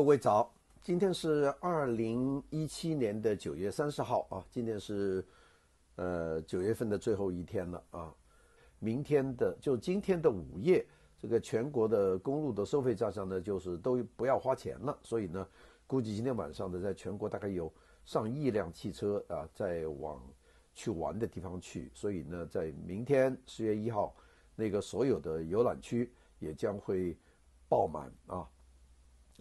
各位早，今天是二零一七年的九月三十号啊，今天是，呃，九月份的最后一天了啊。明天的就今天的午夜，这个全国的公路的收费站上呢，就是都不要花钱了。所以呢，估计今天晚上呢，在全国大概有上亿辆汽车啊，在往去玩的地方去。所以呢，在明天十月一号，那个所有的游览区也将会爆满啊。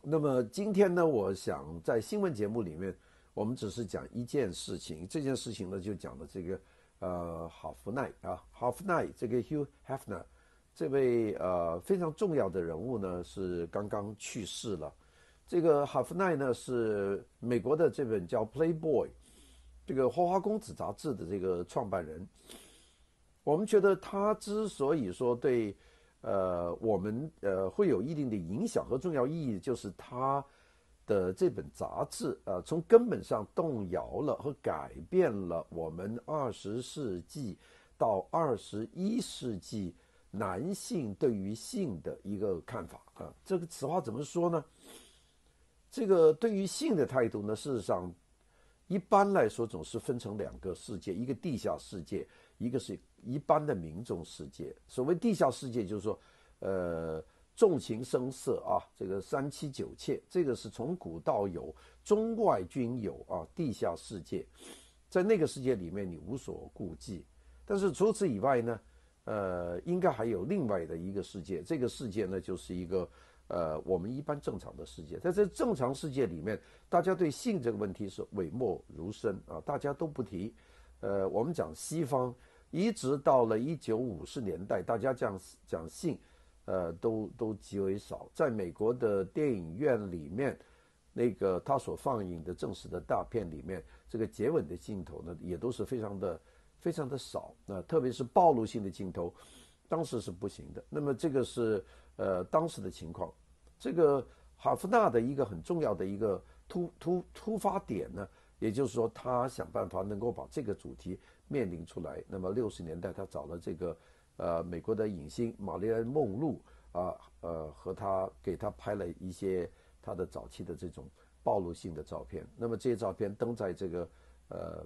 那么今天呢，我想在新闻节目里面，我们只是讲一件事情。这件事情呢，就讲的这个，呃，哈夫奈啊，哈夫奈，这个 Hugh Hefner，这位呃非常重要的人物呢，是刚刚去世了。这个哈夫奈呢，是美国的这本叫《Playboy》，这个花花公子杂志的这个创办人。我们觉得他之所以说对。呃，我们呃会有一定的影响和重要意义，就是他的这本杂志，呃，从根本上动摇了和改变了我们二十世纪到二十一世纪男性对于性的一个看法啊。这个此话怎么说呢？这个对于性的态度呢，事实上一般来说总是分成两个世界，一个地下世界。一个是一般的民众世界，所谓地下世界，就是说，呃，纵情声色啊，这个三妻九妾，这个是从古到有，中外均有啊。地下世界，在那个世界里面，你无所顾忌。但是除此以外呢，呃，应该还有另外的一个世界，这个世界呢，就是一个呃我们一般正常的世界。在这正常世界里面，大家对性这个问题是讳莫如深啊，大家都不提。呃，我们讲西方。一直到了一九五十年代，大家讲讲信，呃，都都极为少。在美国的电影院里面，那个他所放映的正式的大片里面，这个接吻的镜头呢，也都是非常的非常的少。那特别是暴露性的镜头，当时是不行的。那么这个是呃当时的情况。这个哈夫纳的一个很重要的一个突突突发点呢，也就是说他想办法能够把这个主题。面临出来，那么六十年代他找了这个，呃，美国的影星玛丽安·梦露啊，呃，和他给他拍了一些他的早期的这种暴露性的照片，那么这些照片登在这个呃《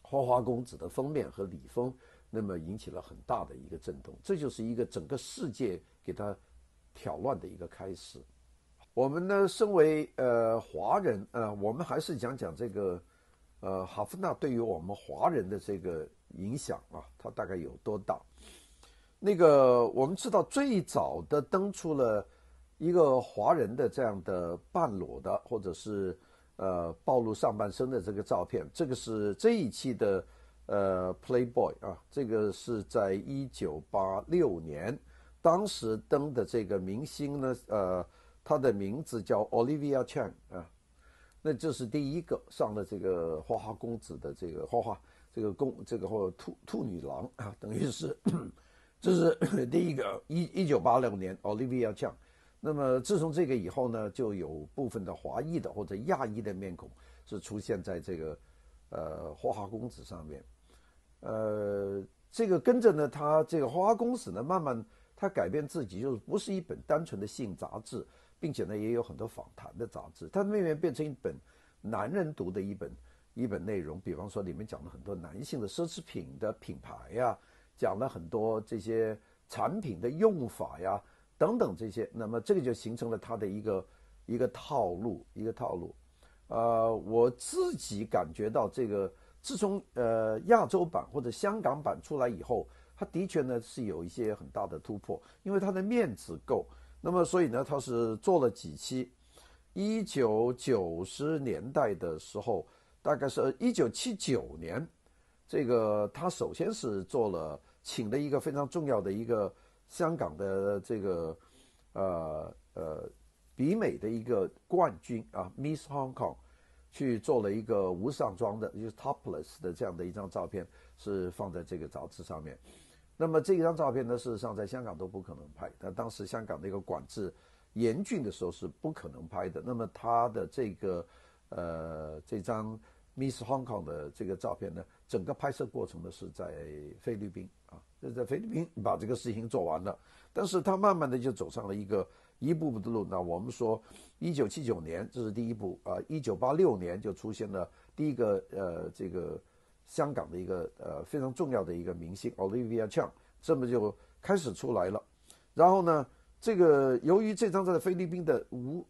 花花公子》的封面和里封，那么引起了很大的一个震动，这就是一个整个世界给他挑乱的一个开始。我们呢，身为呃华人，呃，我们还是讲讲这个。呃，哈夫纳对于我们华人的这个影响啊，它大概有多大？那个我们知道最早的登出了一个华人的这样的半裸的或者是呃暴露上半身的这个照片，这个是这一期的呃《Playboy》啊，这个是在一九八六年，当时登的这个明星呢，呃，他的名字叫 Olivia c h a n 啊。那这是第一个上了这个《花花公子》的这个花花，这个公这个或兔兔女郎啊，等于是，这是 第一个。一一九八六年，Olivia 酱。那么自从这个以后呢，就有部分的华裔的或者亚裔的面孔是出现在这个，呃，《花花公子》上面。呃，这个跟着呢，他这个《花花公子》呢，慢慢他改变自己，就是不是一本单纯的性杂志。并且呢，也有很多访谈的杂志，它慢慢变成一本男人读的一本一本内容。比方说，里面讲了很多男性的奢侈品的品牌呀，讲了很多这些产品的用法呀等等这些。那么这个就形成了他的一个一个套路，一个套路。呃，我自己感觉到这个，自从呃亚洲版或者香港版出来以后，它的确呢是有一些很大的突破，因为它的面子够。那么，所以呢，他是做了几期。一九九十年代的时候，大概是呃一九七九年，这个他首先是做了，请了一个非常重要的一个香港的这个，呃呃，比美的一个冠军啊，Miss Hong Kong，去做了一个无上装的，就是 Topless 的这样的一张照片，是放在这个杂志上面。那么这一张照片呢，事实上在香港都不可能拍。但当时香港的一个管制严峻的时候是不可能拍的。那么他的这个，呃，这张 Miss Hong Kong 的这个照片呢，整个拍摄过程呢是在菲律宾啊，在菲律宾把这个事情做完了。但是他慢慢的就走上了一个一步步的路。那我们说，一九七九年这是第一步啊，一九八六年就出现了第一个呃这个。香港的一个呃非常重要的一个明星 Olivia Chang，这么就开始出来了，然后呢，这个由于这张在菲律宾的无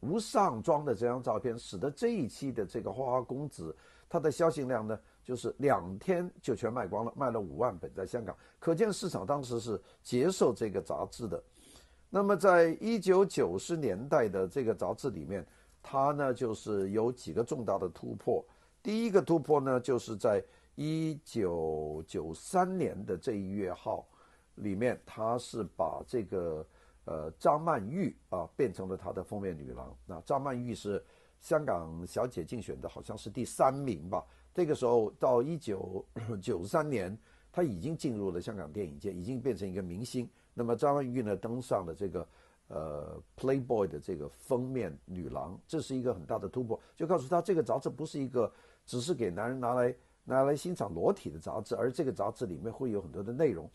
无上妆的这张照片，使得这一期的这个花花公子，它的销息量呢，就是两天就全卖光了，卖了五万本在香港，可见市场当时是接受这个杂志的。那么在一九九十年代的这个杂志里面，它呢就是有几个重大的突破。第一个突破呢，就是在一九九三年的这一月号里面，他是把这个呃张曼玉啊变成了他的封面女郎。那张曼玉是香港小姐竞选的好像是第三名吧。这个时候到一九九三年，他已经进入了香港电影界，已经变成一个明星。那么张曼玉呢登上了这个呃 Playboy 的这个封面女郎，这是一个很大的突破，就告诉他这个杂志不是一个。只是给男人拿来拿来欣赏裸体的杂志，而这个杂志里面会有很多的内容。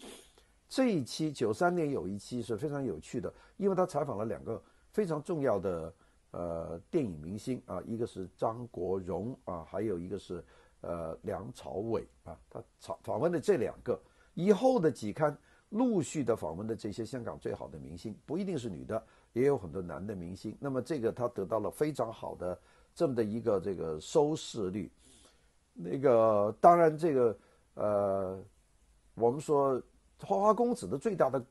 这一期九三年有一期是非常有趣的，因为他采访了两个非常重要的呃电影明星啊，一个是张国荣啊，还有一个是呃梁朝伟啊。他访访问的这两个以后的几刊陆续的访问的这些香港最好的明星，不一定是女的，也有很多男的明星。那么这个他得到了非常好的这么的一个这个收视率。那个当然，这个呃，我们说《花花公子》的最大的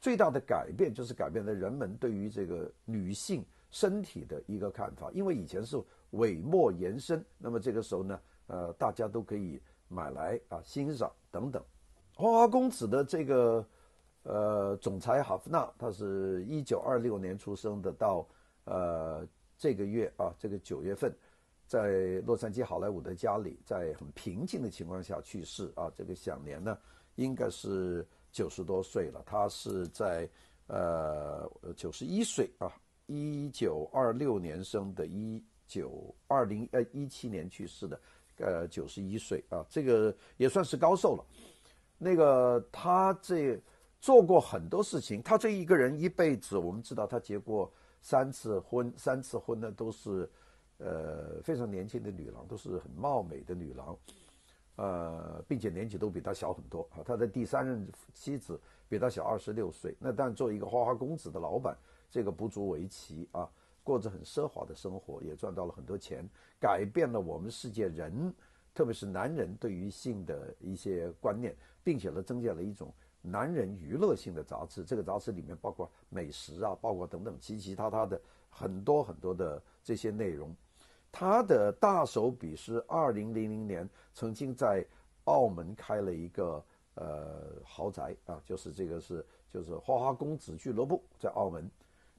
最大的改变，就是改变了人们对于这个女性身体的一个看法。因为以前是尾末延伸，那么这个时候呢，呃，大家都可以买来啊欣赏等等。《花花公子》的这个呃，总裁哈夫纳，他是一九二六年出生的，到呃这个月啊，这个九月份。在洛杉矶好莱坞的家里，在很平静的情况下去世啊。这个享年呢，应该是九十多岁了。他是在呃九十一岁啊，一九二六年生的，一九二零呃一七年去世的，呃九十一岁啊，这个也算是高寿了。那个他这做过很多事情，他这一个人一辈子，我们知道他结过三次婚，三次婚呢都是。呃，非常年轻的女郎，都是很貌美的女郎，呃，并且年纪都比他小很多啊。他的第三任妻子比他小二十六岁。那但做一个花花公子的老板，这个不足为奇啊。过着很奢华的生活，也赚到了很多钱，改变了我们世界人，特别是男人对于性的一些观念，并且呢，增加了一种男人娱乐性的杂志。这个杂志里面包括美食啊，包括等等，其其他他的。很多很多的这些内容，他的大手笔是二零零零年曾经在澳门开了一个呃豪宅啊，就是这个是就是花花公子俱乐部在澳门，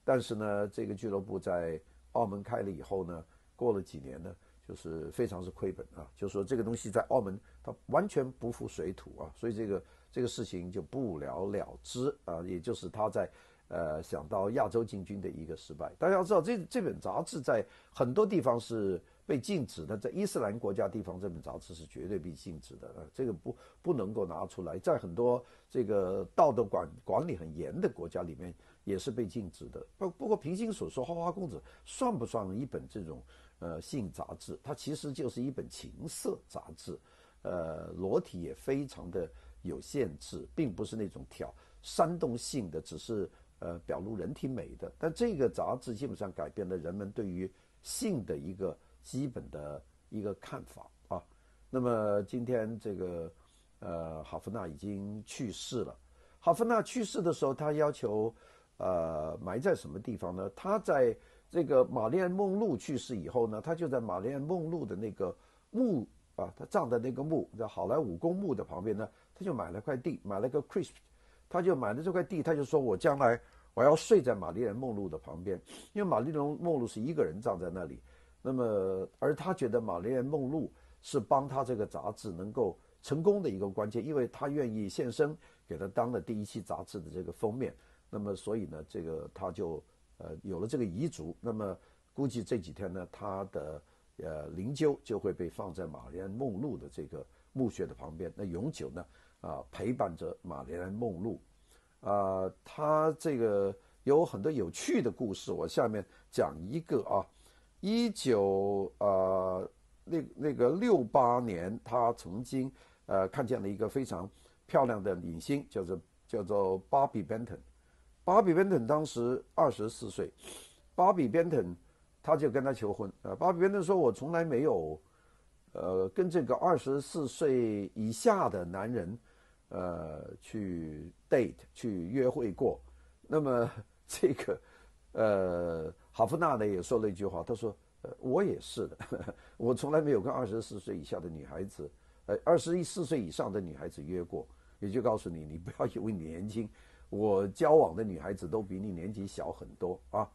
但是呢这个俱乐部在澳门开了以后呢，过了几年呢，就是非常是亏本啊，就说这个东西在澳门它完全不附水土啊，所以这个这个事情就不了了之啊，也就是他在。呃，想到亚洲进军的一个失败。大家要知道，这这本杂志在很多地方是被禁止的，在伊斯兰国家地方，这本杂志是绝对被禁止的。呃，这个不不能够拿出来，在很多这个道德管管理很严的国家里面也是被禁止的。不不过，平心所说，《花花公子》算不算一本这种呃性杂志？它其实就是一本情色杂志，呃，裸体也非常的有限制，并不是那种挑煽动性的，只是。呃，表露人体美的，但这个杂志基本上改变了人们对于性的一个基本的一个看法啊。那么今天这个呃，哈夫纳已经去世了。哈夫纳去世的时候，他要求呃埋在什么地方呢？他在这个玛丽安梦露去世以后呢，他就在玛丽安梦露的那个墓啊，他葬的那个墓，在好莱坞公墓的旁边呢，他就买了块地，买了个 crisp。他就买了这块地，他就说：“我将来我要睡在玛丽莲梦露的旁边，因为玛丽莲梦露是一个人葬在那里。那么，而他觉得玛丽莲梦露是帮他这个杂志能够成功的一个关键，因为他愿意献身给他当了第一期杂志的这个封面。那么，所以呢，这个他就呃有了这个遗嘱。那么，估计这几天呢，他的呃灵柩就会被放在玛丽莲梦露的这个墓穴的旁边，那永久呢？”啊，陪伴着玛丽莲梦露，啊，他这个有很多有趣的故事，我下面讲一个啊，一九啊，那那个六八年，他曾经呃看见了一个非常漂亮的女星，叫做叫做芭比·贝 n 芭比·贝登当时二十四岁，芭比·贝登他就跟他求婚啊，芭比·贝登说：“我从来没有。”呃，跟这个二十四岁以下的男人，呃，去 date 去约会过，那么 这个，呃，哈夫纳呢也说了一句话，他说，我也是的，我从来没有跟二十四岁以下的女孩子，呃，二十一四岁以上的女孩子约过，也就告诉你，你不要以为年轻，我交往的女孩子都比你年纪小很多啊。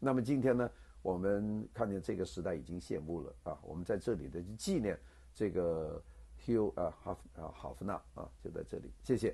那么今天呢？我们看见这个时代已经谢幕了啊！我们在这里的纪念这个 h u g h 啊，哈啊，哈夫纳啊，就在这里，谢谢。